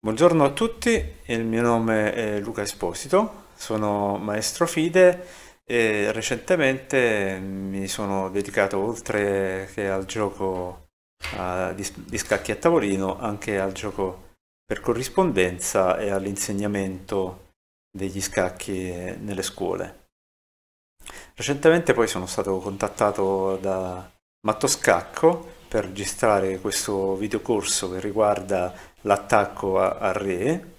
Buongiorno a tutti, il mio nome è Luca Esposito, sono maestro FIDE e recentemente mi sono dedicato oltre che al gioco di, di, scacchi a tavolino anche al gioco per corrispondenza e all'insegnamento degli scacchi nelle scuole. Recentemente poi sono stato contattato da Mattoscacco per registrare questo videocorso che riguarda l'attacco a, Re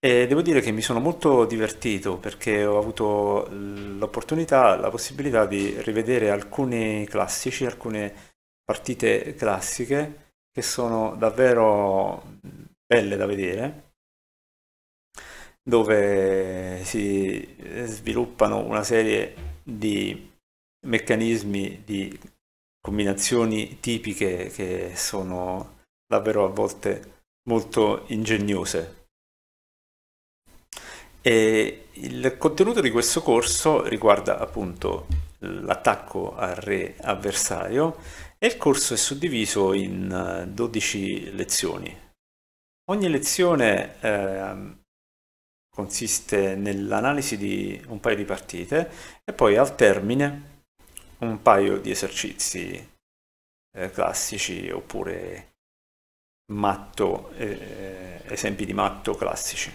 e devo dire che mi sono molto divertito perché ho avuto l'opportunità, la possibilità di rivedere alcuni classici, alcune partite classiche che sono davvero belle da vedere dove si sviluppano una serie di meccanismi di combinazioni tipiche che sono davvero a volte molto ingegnose. E il contenuto di questo corso riguarda appunto l'attacco al re avversario e il corso è suddiviso in 12 eh, lezioni. Ogni lezione eh, consiste nell'analisi di un paio di partite e poi al termine un paio di esercizi eh, classici oppure matto, eh, esempi di matto classici.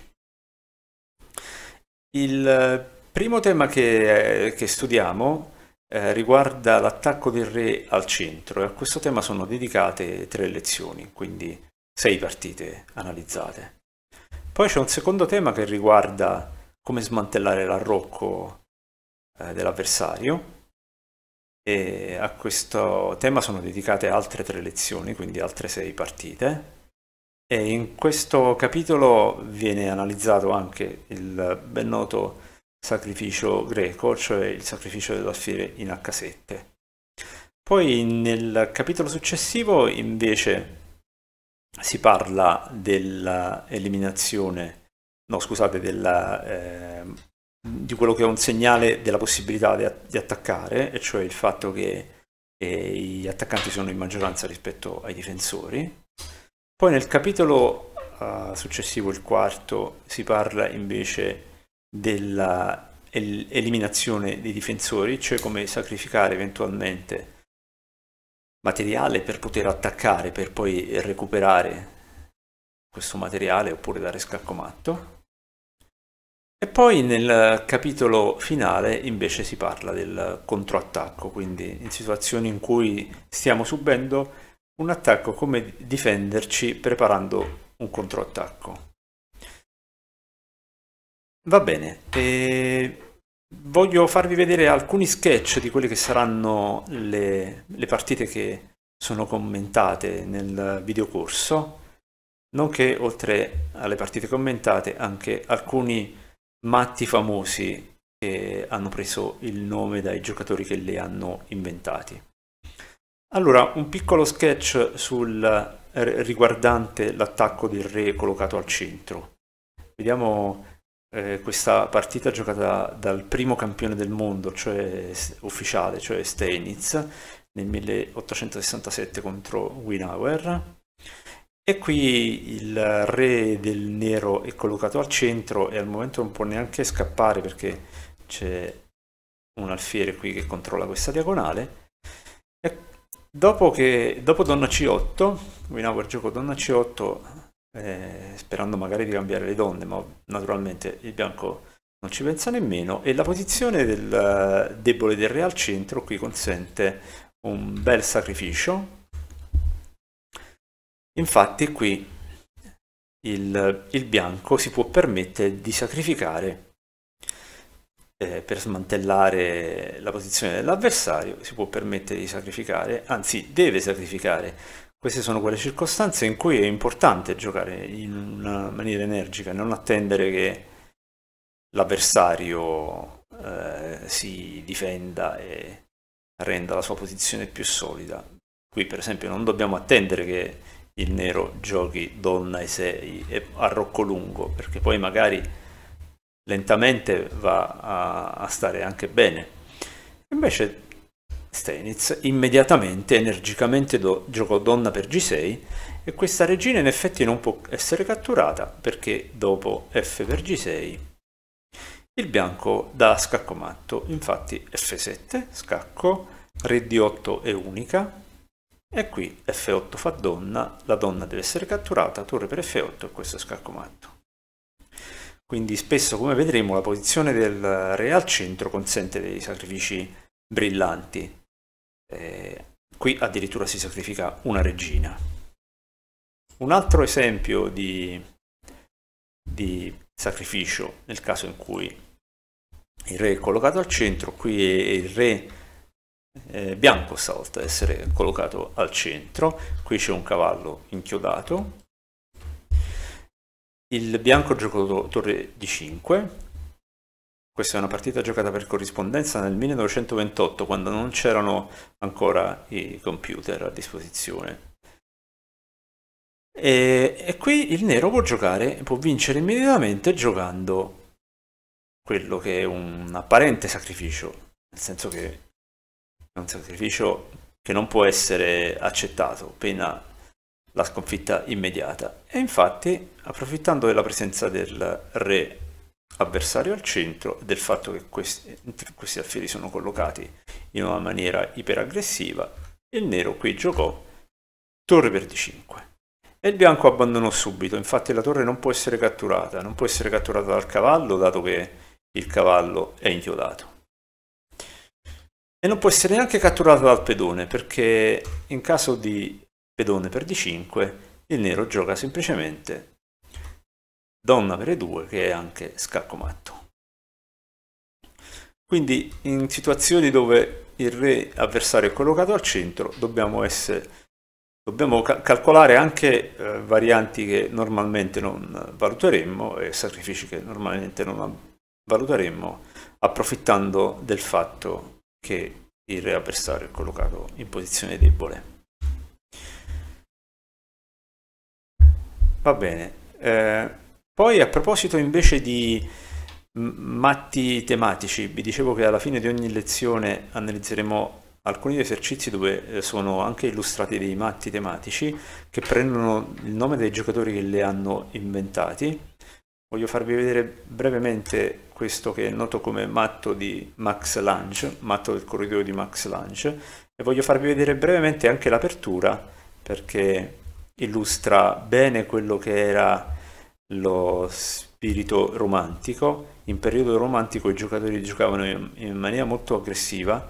Il primo tema che, che studiamo eh, riguarda l'attacco del re al centro e a questo tema sono dedicate tre lezioni, quindi sei partite analizzate. Poi c'è un secondo tema che riguarda come smantellare l'arrocco eh, dell'avversario e a questo tema sono dedicate altre tre lezioni, quindi altre sei partite. E in questo capitolo viene analizzato anche il ben noto sacrificio greco, cioè il sacrificio dell'alfiere in H7. Poi nel capitolo successivo invece si parla dell'eliminazione, no scusate, della, eh, di quello che è un segnale della possibilità di, di attaccare, e cioè il fatto che eh, gli attaccanti sono in maggioranza rispetto ai difensori. Poi nel capitolo eh, successivo, il quarto, si parla invece dell'eliminazione dei difensori, cioè come sacrificare eventualmente materiale per poter attaccare per poi recuperare questo materiale oppure dare scacco matto e poi nel capitolo finale invece si parla del controattacco quindi in situazioni in cui stiamo subendo un attacco come difenderci preparando un controattacco va bene e voglio farvi vedere alcuni sketch di quelle che saranno le, le partite che sono commentate nel videocorso, nonché oltre alle partite commentate anche alcuni matti famosi che hanno preso il nome dai giocatori che le hanno inventati. Allora, un piccolo sketch sul, riguardante l'attacco del re collocato al centro. Vediamo eh, questa partita giocata dal primo campione del mondo, cioè ufficiale, cioè Steinitz, nel 1867 contro Winauer. E qui il re del nero è collocato al centro e al momento non può neanche scappare perché c'è un alfiere qui che controlla questa diagonale. E dopo, che, dopo donna c8, Winauer giocò donna c8 eh, sperando magari di cambiare le donne, ma naturalmente il bianco non ci pensa nemmeno e la posizione del eh, debole del re al centro qui consente un bel sacrificio. Infatti qui il, il bianco si può permettere di sacrificare eh, per smantellare la posizione dell'avversario si può permettere di sacrificare, anzi deve sacrificare queste sono quelle circostanze in cui è importante giocare in una maniera energica, non attendere che l'avversario eh, si difenda e renda la sua posizione più solida. Qui per esempio non dobbiamo attendere che il nero giochi donna e 6 a rocco lungo, perché poi magari lentamente va a, a stare anche bene. Invece Stenitz immediatamente energicamente do, giocò donna per G6 e questa regina in effetti non può essere catturata perché dopo F per G6 il bianco dà scacco matto, infatti F7, scacco, re D8 è unica e qui F8 fa donna, la donna deve essere catturata, torre per F8 e questo è scacco matto. Quindi spesso come vedremo la posizione del re al centro consente dei sacrifici brillanti eh, qui addirittura si sacrifica una regina. Un altro esempio di, di sacrificio nel caso in cui il re è collocato al centro, qui è il re eh, bianco stavolta a essere collocato al centro, qui c'è un cavallo inchiodato, il bianco gioca torre di 5, questa è una partita giocata per corrispondenza nel 1928, quando non c'erano ancora i computer a disposizione. E, e, qui il nero può giocare, può vincere immediatamente giocando quello che è un apparente sacrificio, nel senso che è un sacrificio che non può essere accettato, pena la sconfitta immediata. E infatti, approfittando della presenza del re avversario al centro del fatto che questi, questi alfieri sono collocati in una maniera iperaggressiva, il nero qui giocò torre per d5. E il bianco abbandonò subito, infatti la torre non può essere catturata, non può essere catturata dal cavallo dato che il cavallo è inchiodato. E non può essere neanche catturata dal pedone perché in caso di pedone per d5 il nero gioca semplicemente donna per due che è anche scacco matto. Quindi in situazioni dove il re avversario è collocato al centro dobbiamo, essere, dobbiamo cal calcolare anche eh, varianti che normalmente non valuteremmo e sacrifici che normalmente non valuteremmo approfittando del fatto che il re avversario è collocato in posizione debole. Va bene. Eh, poi a proposito invece di matti tematici, vi dicevo che alla fine di ogni lezione analizzeremo alcuni esercizi dove eh, sono anche illustrati dei matti tematici che prendono il nome dei giocatori che li hanno inventati. Voglio farvi vedere brevemente questo che è noto come matto di Max Lange, matto del corridoio di Max Lange, e voglio farvi vedere brevemente anche l'apertura perché illustra bene quello che era lo spirito romantico. In periodo romantico i giocatori giocavano in, in maniera molto aggressiva,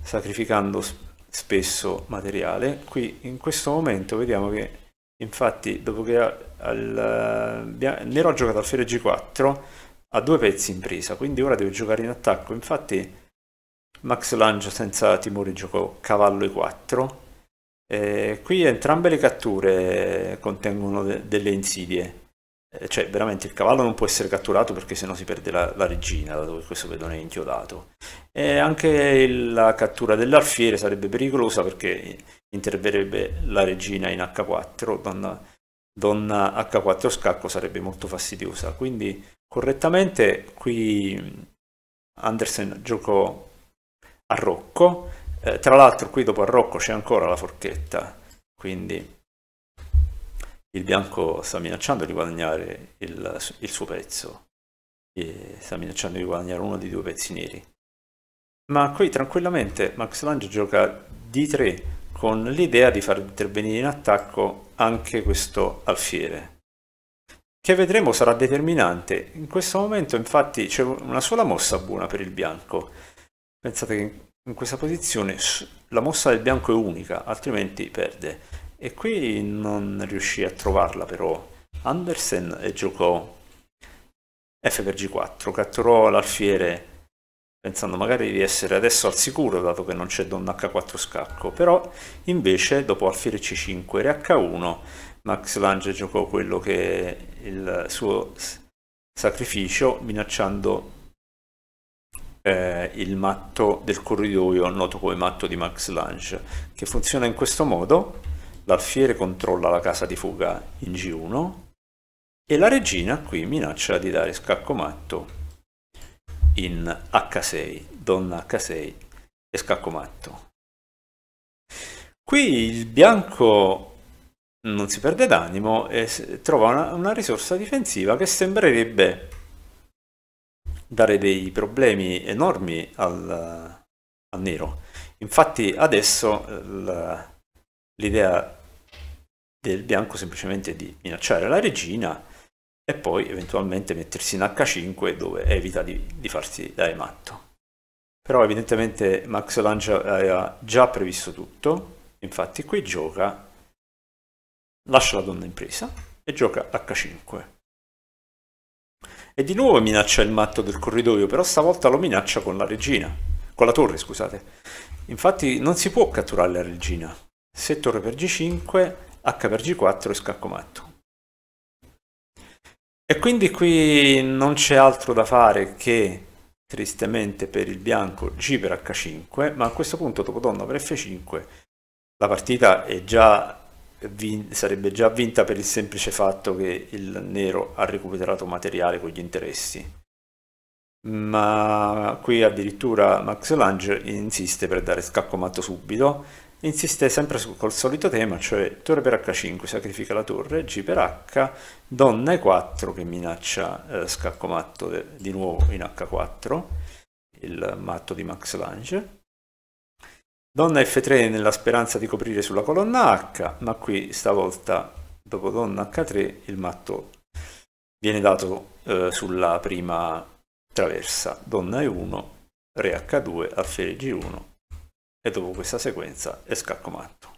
sacrificando spesso materiale. Qui in questo momento vediamo che infatti dopo che al, Nero ha giocato al Fiore G4 ha due pezzi in presa, quindi ora deve giocare in attacco. Infatti Max Lange senza timore giocò cavallo e4. Eh, qui entrambe le catture contengono de delle insidie eh, cioè veramente il cavallo non può essere catturato perché sennò si perde la, la regina, dato che questo pedone è inchiodato. E anche la cattura dell'alfiere sarebbe pericolosa perché interverrebbe la regina in H4, donna, donna H4 scacco sarebbe molto fastidiosa. Quindi correttamente qui Andersen giocò a Rocco, eh, tra l'altro qui dopo a Rocco c'è ancora la forchetta, quindi il bianco sta minacciando di guadagnare il, il suo pezzo e sta minacciando di guadagnare uno dei due pezzi neri ma qui tranquillamente Max Lange gioca D3 con l'idea di far intervenire in attacco anche questo alfiere che vedremo sarà determinante in questo momento infatti c'è una sola mossa buona per il bianco pensate che in questa posizione la mossa del bianco è unica altrimenti perde e qui non riuscì a trovarla però. Andersen giocò F per G4, catturò l'alfiere pensando magari di essere adesso al sicuro dato che non c'è donna H4 scacco, però invece dopo alfiere C5 re H1 Max Lange giocò quello che è il suo sacrificio minacciando eh, il matto del corridoio noto come matto di Max Lange che funziona in questo modo l'alfiere controlla la casa di fuga in G1 e la regina qui minaccia di dare scacco matto in H6, donna H6 e scacco matto. Qui il bianco non si perde d'animo e trova una, una risorsa difensiva che sembrerebbe dare dei problemi enormi al, al nero. Infatti adesso l'idea del bianco semplicemente di minacciare la regina e poi eventualmente mettersi in H5 dove evita di, di farsi dare matto. Però evidentemente Max Lange aveva già previsto tutto, infatti qui gioca, lascia la donna in presa e gioca H5. E di nuovo minaccia il matto del corridoio, però stavolta lo minaccia con la regina, con la torre scusate. Infatti non si può catturare la regina. Se torre per G5 H per G4 e scacco matto. E quindi qui non c'è altro da fare che, tristemente per il bianco, G per H5, ma a questo punto dopo donna per F5 la partita già sarebbe già vinta per il semplice fatto che il nero ha recuperato materiale con gli interessi. Ma qui addirittura Max Lange insiste per dare scacco matto subito, insiste sempre su, col solito tema, cioè torre per h5 sacrifica la torre, g per h, donna e4 che minaccia eh, scacco matto de, di nuovo in h4, il matto di Max Lange. Donna f3 nella speranza di coprire sulla colonna h, ma qui stavolta dopo donna h3 il matto viene dato eh, sulla prima traversa, donna e1, re h2, alfiere g1, e dopo questa sequenza è matto.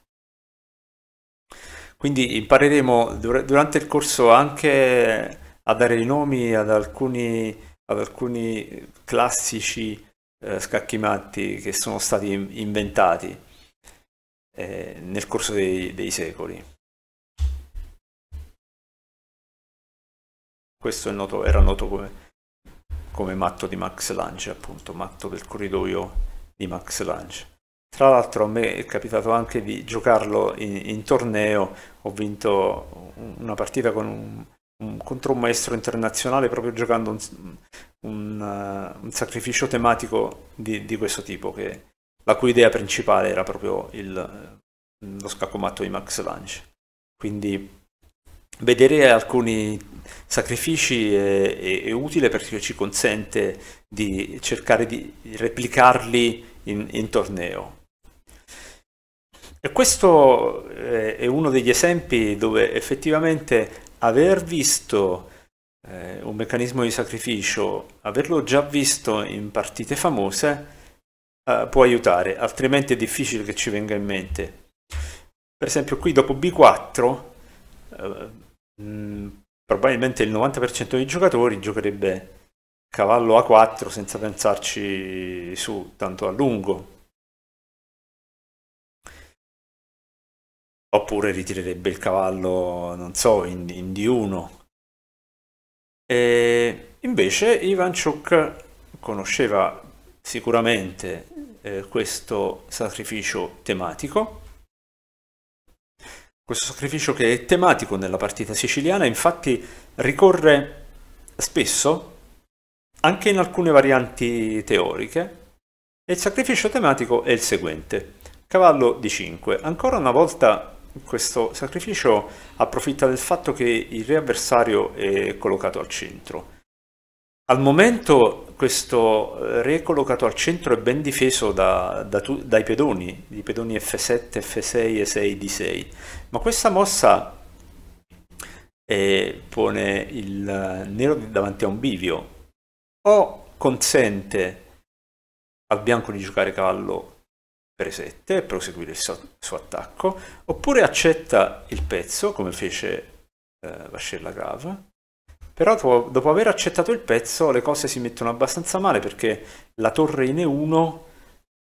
Quindi impareremo durante il corso anche a dare i nomi ad alcuni, ad alcuni classici eh, scacchi matti che sono stati inventati eh, nel corso dei, dei secoli. questo noto, era noto come, come matto di Max Lange, appunto, matto del corridoio di Max Lange. Tra l'altro a me è capitato anche di giocarlo in, in torneo, ho vinto una partita con un, un, contro un maestro internazionale proprio giocando un, un uh, sacrificio tematico di, di questo tipo, che, la cui idea principale era proprio il, eh, lo matto di Max Lange. Quindi vedere alcuni sacrifici è, è, è, utile perché ci consente di cercare di replicarli in, in torneo. E questo eh, è uno degli esempi dove effettivamente aver visto eh, un meccanismo di sacrificio, averlo già visto in partite famose, eh, può aiutare, altrimenti è difficile che ci venga in mente. Per esempio qui dopo B4, eh, probabilmente il 90% dei giocatori giocherebbe cavallo A4 senza pensarci su tanto a lungo, oppure ritirerebbe il cavallo, non so, in, in D1. E invece Ivanchuk conosceva sicuramente eh, questo sacrificio tematico. Questo sacrificio che è tematico nella partita siciliana, infatti ricorre spesso anche in alcune varianti teoriche. E il sacrificio tematico è il seguente. Cavallo di 5. Ancora una volta questo sacrificio approfitta del fatto che il re avversario è collocato al centro. Al momento questo eh, re collocato al centro è ben difeso da, da, dai pedoni, i pedoni F7, F6, E6, D6, ma questa mossa eh, pone il eh, nero davanti a un bivio, o consente al bianco di giocare cavallo presette e proseguire il suo, suo, attacco, oppure accetta il pezzo, come fece eh, Vascella Grava, però dopo aver accettato il pezzo le cose si mettono abbastanza male perché la torre in E1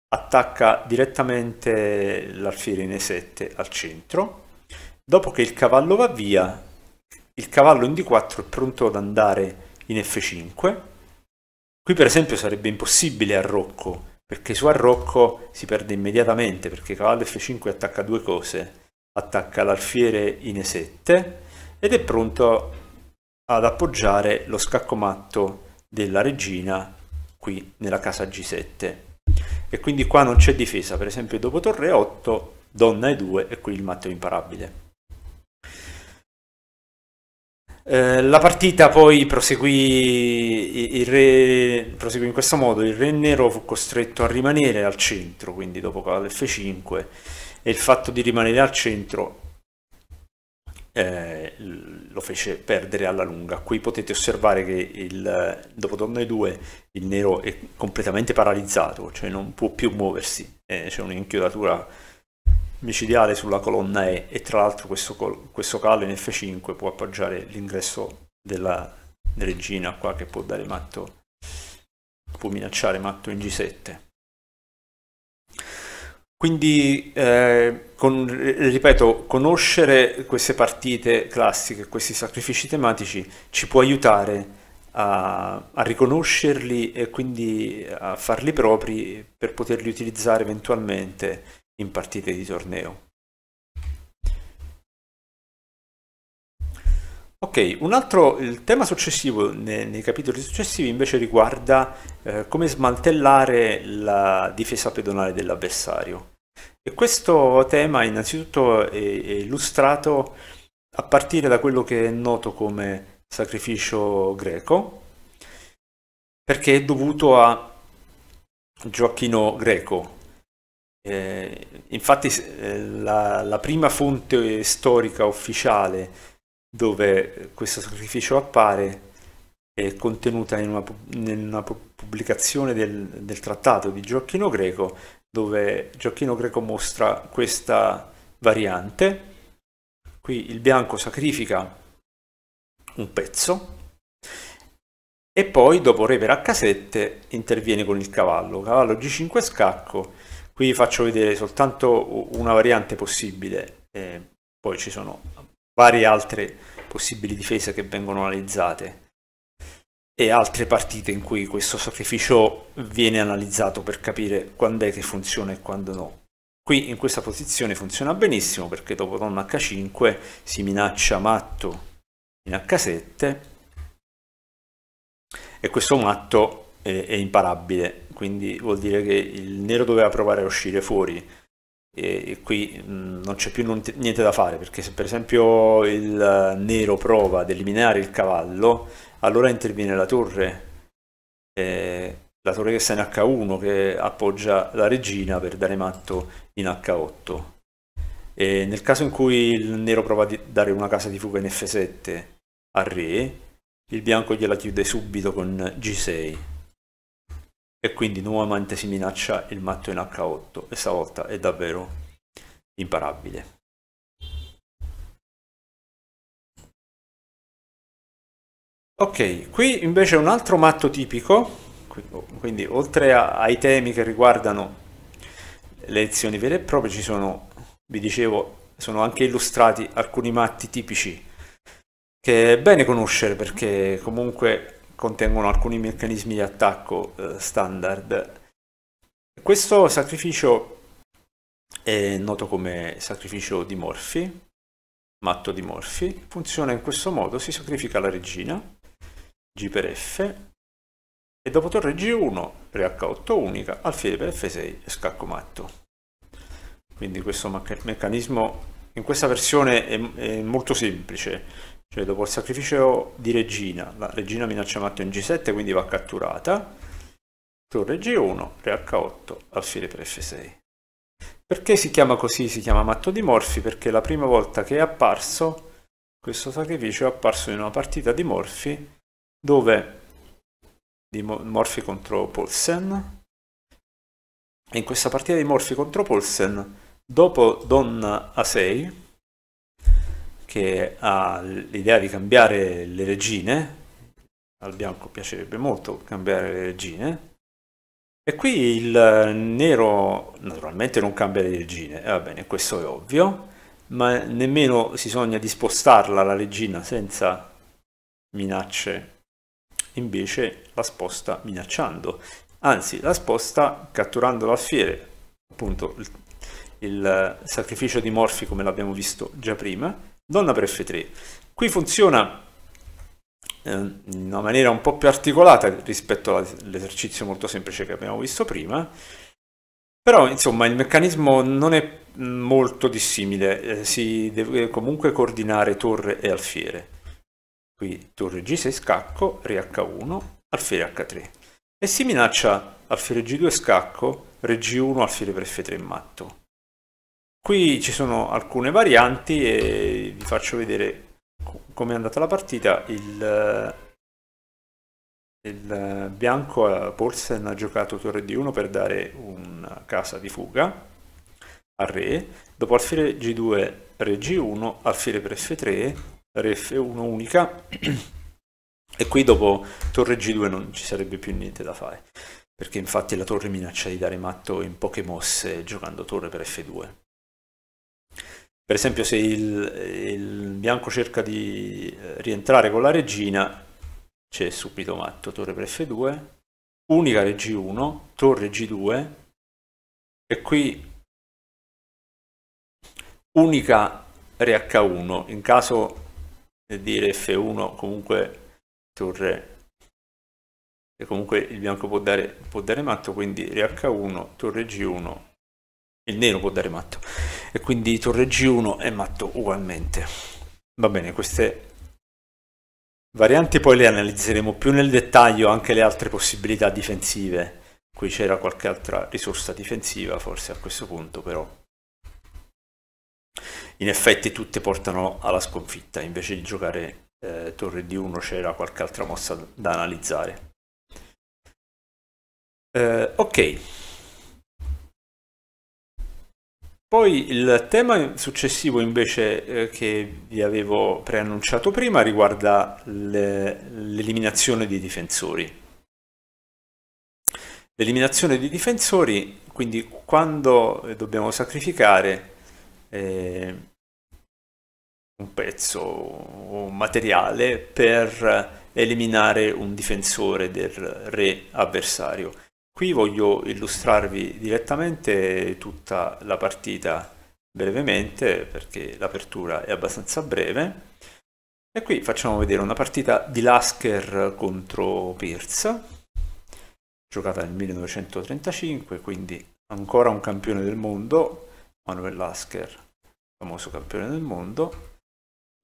attacca direttamente l'alfiere in E7 al centro, dopo che il cavallo va via, il cavallo in D4 è pronto ad andare in F5, qui per esempio sarebbe impossibile a Rocco perché su Arrocco si perde immediatamente perché cavallo F5 attacca due cose, attacca l'alfiere in E7 ed è pronto ad appoggiare lo scacco matto della regina qui nella casa G7 e quindi qua non c'è difesa, per esempio dopo torre 8 donna E2 e qui il matto è imparabile. Eh, la partita poi proseguì, re, proseguì, in questo modo, il re nero fu costretto a rimanere al centro, quindi dopo cavallo f5, e il fatto di rimanere al centro eh, lo fece perdere alla lunga. Qui potete osservare che il, dopo donna e2 il nero è completamente paralizzato, cioè non può più muoversi, eh, c'è un'inchiodatura micidiale sulla colonna E e tra l'altro questo, questo calo in F5 può appoggiare l'ingresso della regina qua che può dare matto può minacciare matto in G7 quindi eh, con, ripeto conoscere queste partite classiche questi sacrifici tematici ci può aiutare a, a riconoscerli e quindi a farli propri per poterli utilizzare eventualmente in partite di torneo. Ok, un altro, il tema successivo nei, nei capitoli successivi invece riguarda eh, come smantellare la difesa pedonale dell'avversario. E questo tema innanzitutto è, è illustrato a partire da quello che è noto come sacrificio greco, perché è dovuto a Gioacchino Greco, eh, infatti eh, la, la, prima fonte storica ufficiale dove questo sacrificio appare è contenuta in una, in una pubblicazione del, del, trattato di Gioacchino Greco dove Gioacchino Greco mostra questa variante. Qui il bianco sacrifica un pezzo e poi dopo re per h7 interviene con il cavallo, cavallo g5 scacco Qui vi faccio vedere soltanto una variante possibile, eh, poi ci sono varie altre possibili difese che vengono analizzate e altre partite in cui questo sacrificio viene analizzato per capire quando è che funziona e quando no. Qui in questa posizione funziona benissimo perché dopo donna h5 si minaccia matto in h7 e questo matto è, imparabile, quindi vuol dire che il nero doveva provare a uscire fuori e, e qui mh, mm, non c'è più niente da fare perché se per esempio il nero prova ad eliminare il cavallo allora interviene la torre, eh, la torre che sta in H1 che appoggia la regina per dare matto in H8. E nel caso in cui il nero prova a dare una casa di fuga in F7 al re, il bianco gliela chiude subito con G6 e quindi nuovamente si minaccia il matto in H8 e stavolta è davvero imparabile. Ok, qui invece un altro matto tipico, oh, quindi oltre a, ai temi che riguardano le lezioni vere e proprie ci sono, vi dicevo, sono anche illustrati alcuni matti tipici che è bene conoscere perché comunque contengono alcuni meccanismi di attacco eh, standard. Questo sacrificio è noto come sacrificio di Morphy, matto di Morphy, funziona in questo modo, si sacrifica la regina, G per F, e dopo torre G1, re H8 unica, alfiere per F6 e scacco matto. Quindi questo meccanismo in questa versione è, è molto semplice, cioè dopo il sacrificio di regina, la regina minaccia matto in g7 quindi va catturata. Torre g1, re h8, alfiere per f6. Perché si chiama così? Si chiama matto di Morfi perché la prima volta che è apparso questo sacrificio è apparso in una partita di Morfi dove di Morfi contro Polsen e in questa partita di Morfi contro Polsen dopo donna a6 che ha l'idea di cambiare le regine, al bianco piacerebbe molto cambiare le regine, e qui il nero naturalmente non cambia le regine, eh, va bene, questo è ovvio, ma nemmeno si sogna di spostarla la regina senza minacce, invece la sposta minacciando, anzi la sposta catturando al fiere, appunto il, il sacrificio di Morfi come l'abbiamo visto già prima, donna per f3. Qui funziona eh, in una maniera un po' più articolata rispetto all'esercizio molto semplice che abbiamo visto prima, però insomma il meccanismo non è molto dissimile, eh, si deve comunque coordinare torre e alfiere. Qui torre G6 scacco, re H1, alfiere H3. E si minaccia alfiere G2 scacco, re G1, alfiere per F3 matto. Qui ci sono alcune varianti e vi faccio vedere come è andata la partita. Il, il bianco a ha giocato torre D1 per dare una casa di fuga al re, dopo alfiere G2, re G1, alfiere per F3, re F1 unica e qui dopo torre G2 non ci sarebbe più niente da fare perché infatti la torre minaccia di dare matto in poche mosse giocando torre per F2. Per esempio se il, il bianco cerca di eh, rientrare con la regina, c'è subito matto, torre per f2, unica re 1 torre g2, e qui unica re h1, in caso di re f1 comunque torre e comunque il bianco può dare, può dare matto, quindi re h1, torre g1, il nero può dare matto e quindi torre g1 è matto ugualmente va bene queste varianti poi le analizzeremo più nel dettaglio anche le altre possibilità difensive qui c'era qualche altra risorsa difensiva forse a questo punto però in effetti tutte portano alla sconfitta invece di giocare eh, torre d1 c'era qualche altra mossa da analizzare eh, ok Poi il tema successivo invece eh, che vi avevo preannunciato prima riguarda l'eliminazione dei difensori. L'eliminazione dei difensori, quindi quando dobbiamo sacrificare eh, un pezzo o un materiale per eliminare un difensore del re avversario. Qui voglio illustrarvi direttamente tutta la partita brevemente perché l'apertura è abbastanza breve e qui facciamo vedere una partita di Lasker contro Pierce giocata nel 1935 quindi ancora un campione del mondo Manuel Lasker famoso campione del mondo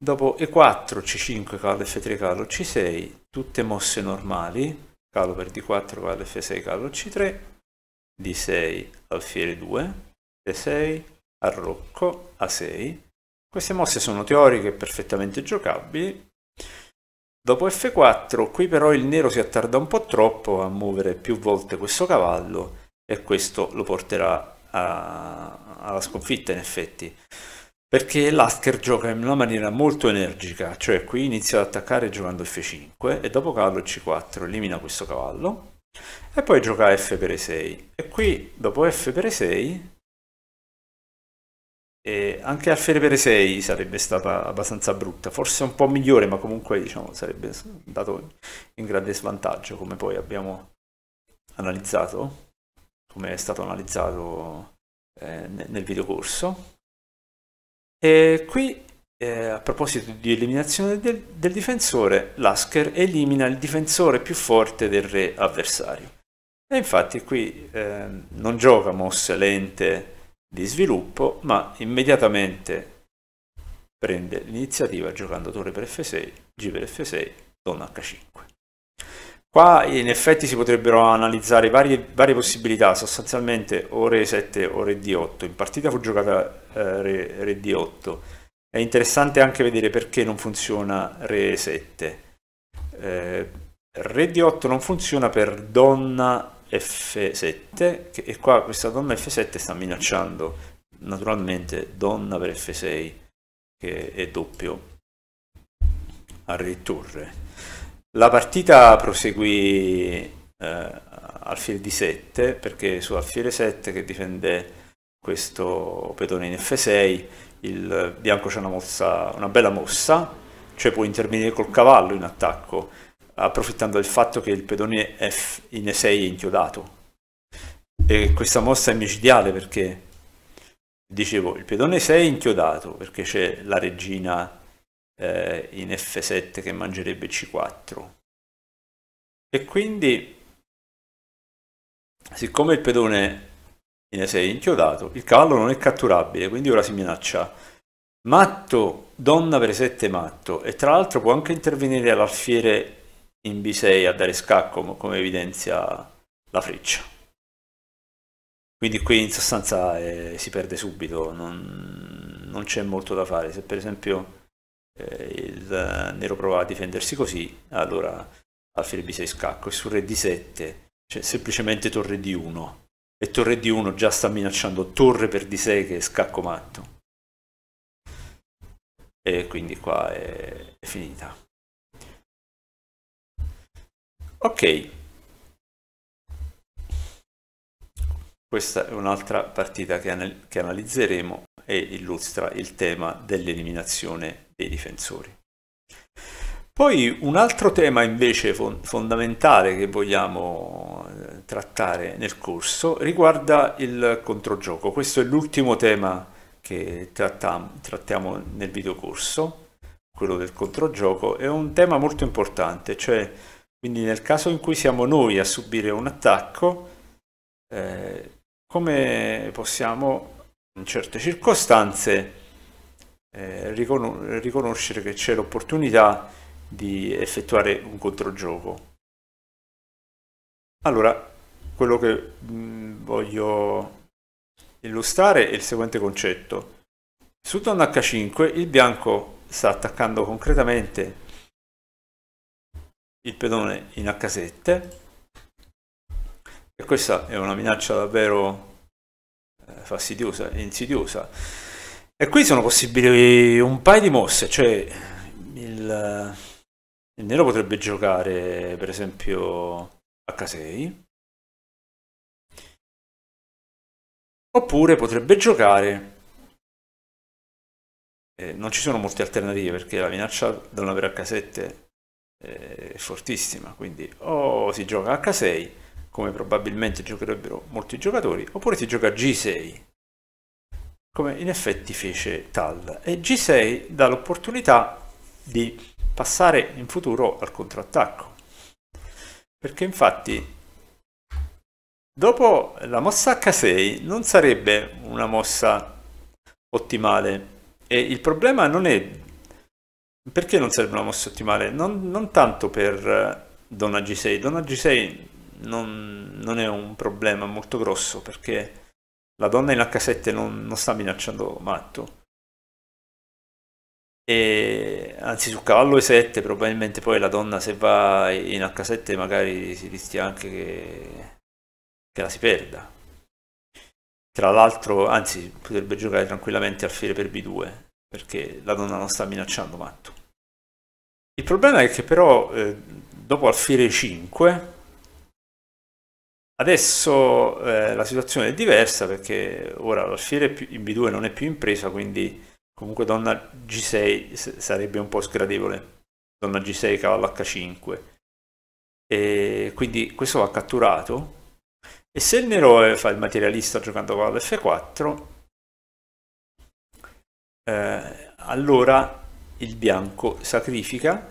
dopo E4, C5, cavallo F3, cavallo C6 tutte mosse normali calo per d4 uguale f6 calo c3, d6 alfiere 2, d6 a rocco a6. Queste mosse sono teoriche e perfettamente giocabili. Dopo f4 qui però il nero si attarda un po' troppo a muovere più volte questo cavallo e questo lo porterà a... alla sconfitta in effetti perché l'Asker gioca in una maniera molto energica, cioè qui inizia ad attaccare giocando F5 e dopo cavallo C4 elimina questo cavallo e poi gioca F per E6 e qui dopo F per E6 e anche Alfiere per E6 sarebbe stata abbastanza brutta, forse un po' migliore ma comunque diciamo sarebbe andato in grande svantaggio come poi abbiamo analizzato, come è stato analizzato eh, nel video corso e qui, eh, a proposito di eliminazione del, del difensore, l'Asker elimina il difensore più forte del re avversario. E infatti qui eh, non gioca mosse lente di sviluppo, ma immediatamente prende l'iniziativa giocando torre per F6, G per F6, donna H5. Qua in effetti si potrebbero analizzare varie, varie possibilità, sostanzialmente o re 7 o re d8. In partita fu giocata eh, re, re d8. È interessante anche vedere perché non funziona re 7. Eh, re d8 non funziona per donna f7 e qua questa donna f7 sta minacciando naturalmente donna per f6 che è doppio a re torre la partita proseguì eh, al file di 7 perché su alfiere 7 che difende questo pedone in F6 il bianco c'è una, mossa, una bella mossa, cioè può intervenire col cavallo in attacco approfittando del fatto che il pedone F in E6 è inchiodato. E questa mossa è micidiale perché dicevo il pedone 6 è inchiodato perché c'è la regina eh, in F7 che mangerebbe C4. E quindi, siccome il pedone in E6 è inchiodato, il cavallo non è catturabile, quindi ora si minaccia matto, donna per 7 matto, e tra l'altro può anche intervenire l'alfiere in B6 a dare scacco, come evidenzia la freccia. Quindi qui in sostanza eh, si perde subito, non, non c'è molto da fare. Se per esempio eh, il eh, nero prova a difendersi così, allora alfile b6 scacco e su re di 7 c'è semplicemente torre di 1 e torre di 1 già sta minacciando torre per d6 che è scacco matto. E quindi qua è, è finita. Ok. Questa è un'altra partita che, anal che analizzeremo e illustra il tema dell'eliminazione dei difensori. Poi un altro tema invece fondamentale che vogliamo eh, trattare nel corso riguarda il controgioco. Questo è l'ultimo tema che trattiamo nel videocorso, quello del controgioco. È un tema molto importante, cioè quindi nel caso in cui siamo noi a subire un attacco, eh, come possiamo in certe circostanze eh, ricon riconoscere che c'è l'opportunità di effettuare un controgioco. Allora, quello che mh, mm, voglio illustrare è il seguente concetto. Su donna h5 il bianco sta attaccando concretamente il pedone in h7 e questa è una minaccia davvero eh, fastidiosa e insidiosa e qui sono possibili un paio di mosse, cioè il, il nero potrebbe giocare per esempio H6, oppure potrebbe giocare eh, non ci sono molte alternative perché la minaccia da una per H7 è fortissima quindi o si gioca H6 come probabilmente giocherebbero molti giocatori oppure si gioca G6 come in effetti fece Tal, e G6 dà l'opportunità di passare in futuro al contrattacco. Perché infatti dopo la mossa H6 non sarebbe una mossa ottimale e il problema non è perché non sarebbe una mossa ottimale? Non, non tanto per eh, Donna G6, Donna G6 non, non è un problema molto grosso perché la donna in H7 non, non sta minacciando matto. E, anzi su cavallo E7 probabilmente poi la donna se va in H7 magari si rischia anche che, che la si perda. Tra l'altro, anzi, potrebbe giocare tranquillamente alfiere per B2 perché la donna non sta minacciando matto. Il problema è che però eh, dopo alfiere 5 Adesso eh, la situazione è diversa perché ora in B2 non è più in presa, quindi comunque donna G6 sarebbe un po' sgradevole. Donna G6 cavallo H5. E quindi questo va catturato. E se il Neroe fa il materialista giocando cavallo F4, eh, allora il bianco sacrifica,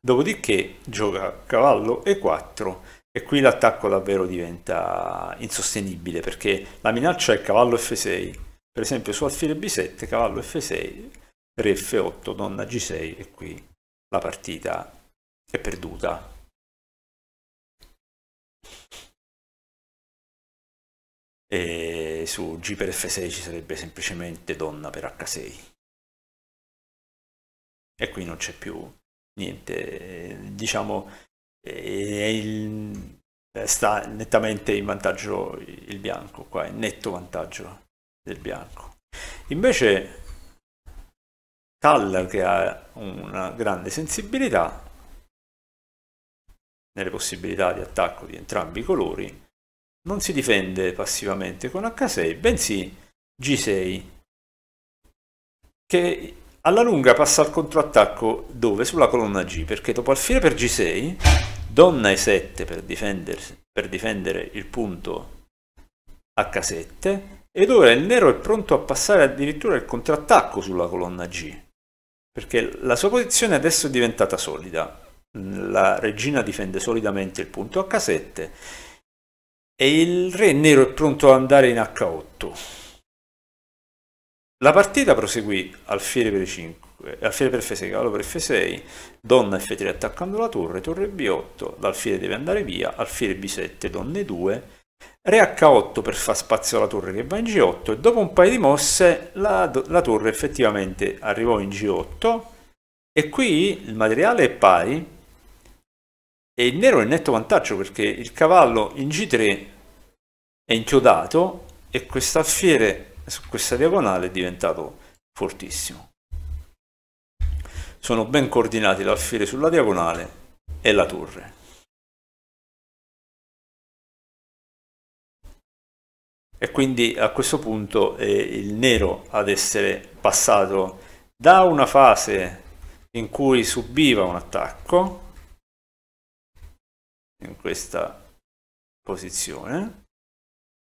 dopodiché gioca cavallo E4 e qui l'attacco davvero diventa insostenibile perché la minaccia è cavallo F6. Per esempio su alfile B7, cavallo F6, re F8, donna G6 e qui la partita è perduta. E su G per F6 ci sarebbe semplicemente donna per H6. E qui non c'è più niente, diciamo il, eh, sta nettamente in vantaggio il bianco, qua è netto vantaggio del bianco. Invece Taller che ha una grande sensibilità nelle possibilità di attacco di entrambi i colori, non si difende passivamente con H6, bensì G6, che alla lunga passa al controattacco dove? Sulla colonna G, perché dopo alfiere per G6 donna e7 per, per difendere il punto h7 ed ora il nero è pronto a passare addirittura il contrattacco sulla colonna g perché la sua posizione adesso è diventata solida la regina difende solidamente il punto h7 e il re nero è pronto ad andare in h8 la partita proseguì alfiere per 5 alfiere per f6 cavallo per f6 donna f3 attaccando la torre torre b8 l'alfiere deve andare via alfiere b7 donne 2 re h8 per far spazio alla torre che va in g8 e dopo un paio di mosse la, la torre effettivamente arrivò in g8 e qui il materiale è pari e il nero è in netto vantaggio perché il cavallo in g3 è inchiodato e questo alfiere su questa diagonale è diventato fortissimo sono ben coordinati l'alfiere sulla diagonale e la torre. E quindi a questo punto è eh, il nero ad essere passato da una fase in cui subiva un attacco, in questa posizione,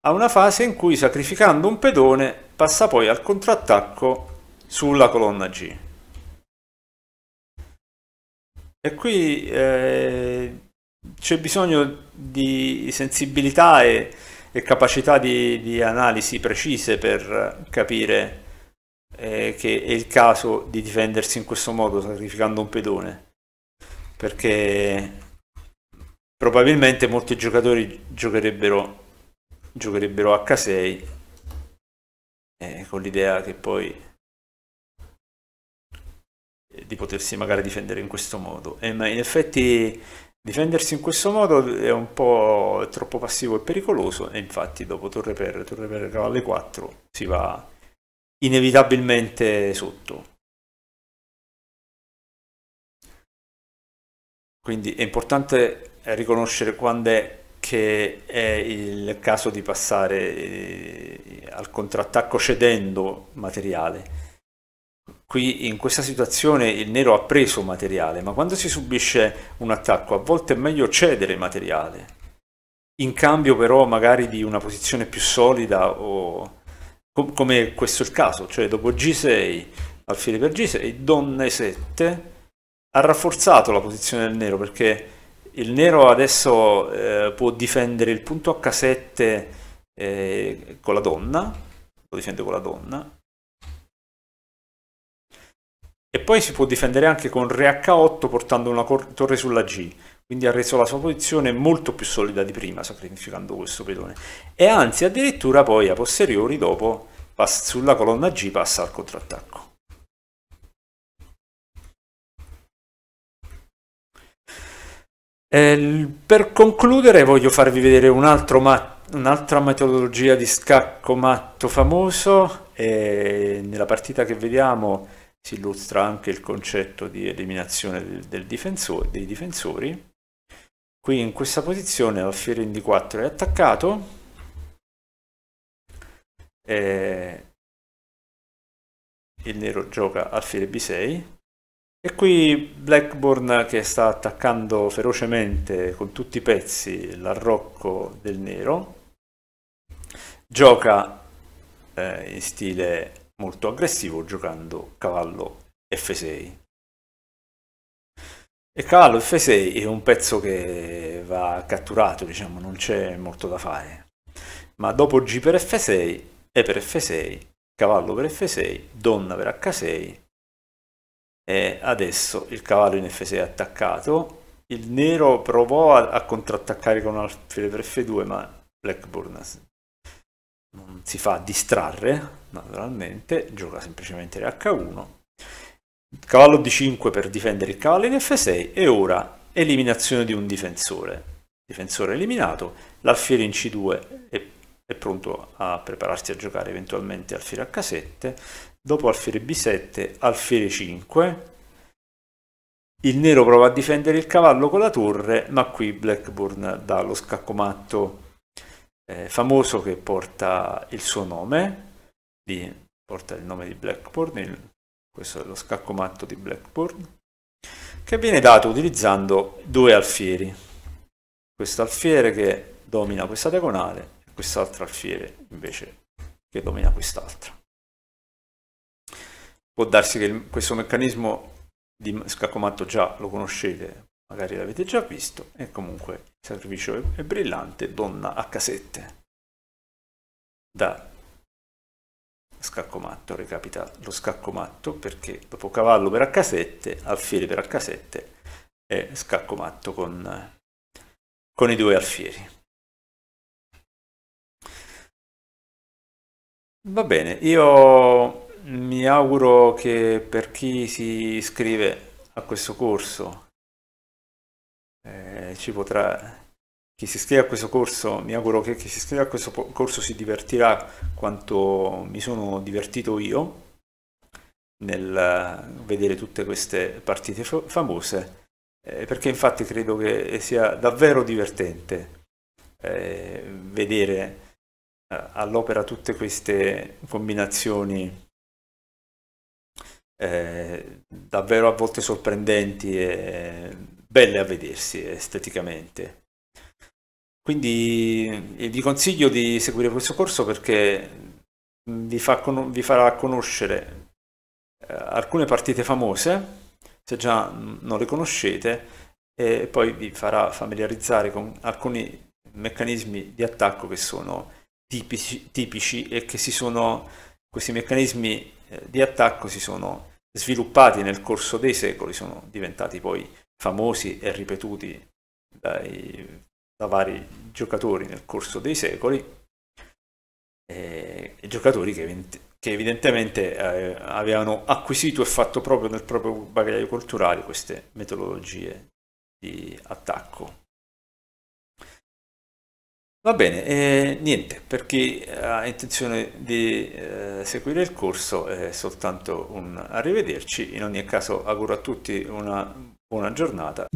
a una fase in cui sacrificando un pedone passa poi al contrattacco sulla colonna G. E qui eh, c'è bisogno di sensibilità e, e capacità di, di, analisi precise per capire eh, che è il caso di difendersi in questo modo, sacrificando un pedone. Perché probabilmente molti giocatori giocherebbero, giocherebbero H6 eh, con l'idea che poi eh, di potersi magari difendere in questo modo. E, eh, ma in effetti difendersi in questo modo è un po' troppo passivo e pericoloso e infatti dopo torre per, torre per cavallo 4 si va inevitabilmente sotto. Quindi è importante riconoscere quando è che è il caso di passare eh, al contrattacco cedendo materiale Qui in questa situazione il nero ha preso materiale, ma quando si subisce un attacco a volte è meglio cedere materiale, in cambio però magari di una posizione più solida o com come questo è il caso, cioè dopo G6, alfiere per G6, donna E7 ha rafforzato la posizione del nero perché il nero adesso eh, può difendere il punto H7 eh, con la donna, lo difende con la donna, e poi si può difendere anche con Re H8 portando una torre sulla G, quindi ha reso la sua posizione molto più solida di prima sacrificando questo pedone. E anzi addirittura poi a posteriori dopo sulla colonna G passa al contrattacco. Eh, per concludere voglio farvi vedere un'altra un metodologia di scacco matto famoso. Eh, nella partita che vediamo si illustra anche il concetto di eliminazione del, del difensore, dei difensori. Qui in questa posizione alfiere in d4 è attaccato, eh, il nero gioca alfiere b6 e qui Blackburn che sta attaccando ferocemente con tutti i pezzi l'arrocco del nero, gioca eh, in stile molto aggressivo giocando cavallo f6. E cavallo f6 è un pezzo che va catturato, diciamo, non c'è molto da fare. Ma dopo g per f6, e per f6, cavallo per f6, donna per h6, e adesso il cavallo in f6 è attaccato, il nero provò a, a contrattaccare con alfiere per f2, ma Blackburn non si fa distrarre naturalmente, gioca semplicemente h 1 cavallo D5 per difendere il cavallo in F6 e ora eliminazione di un difensore. Difensore eliminato, l'alfiere in C2 è, è pronto a prepararsi a giocare eventualmente alfiere H7, dopo alfiere B7, alfiere 5, il nero prova a difendere il cavallo con la torre, ma qui Blackburn dà lo scacco matto eh, famoso che porta il suo nome, di, porta il nome di Blackburn, il, questo è lo scacco matto di Blackburn, che viene dato utilizzando due alfieri. Questo alfiere che domina questa diagonale e quest'altro alfiere invece che domina quest'altra. Può darsi che il, questo meccanismo di scacco matto già lo conoscete, magari l'avete già visto, e comunque sacrificio e brillante, donna a casette. Da scacco matto, recapita lo scacco matto, perché dopo cavallo per a casette, alfieri per a casette e scacco matto con, con i due alfieri. Va bene, io mi auguro che per chi si iscrive a questo corso eh, ci potrà... Chi si iscrive a questo corso, mi auguro che chi si iscrive a questo corso si divertirà quanto mi sono divertito io nel eh, vedere tutte queste partite famose, eh, perché infatti credo che sia davvero divertente eh, vedere eh, all'opera tutte queste combinazioni eh, davvero a volte sorprendenti e belle a vedersi eh, esteticamente. Quindi eh, vi consiglio di seguire questo corso perché mm, vi, fa con vi farà conoscere eh, alcune partite famose, se già mm, non le conoscete, e poi vi farà familiarizzare con alcuni meccanismi di attacco che sono tipici, tipici e che si sono, questi meccanismi di attacco si sono sviluppati nel corso dei secoli, sono diventati poi famosi e ripetuti dai, da vari giocatori nel corso dei secoli, eh, giocatori che, che evidentemente eh, avevano acquisito e fatto proprio nel proprio bagaglio culturale queste metodologie di attacco. Va bene, eh, niente, per chi ha intenzione di eh, seguire il corso è soltanto un arrivederci, in ogni caso auguro a tutti una Buona giornata.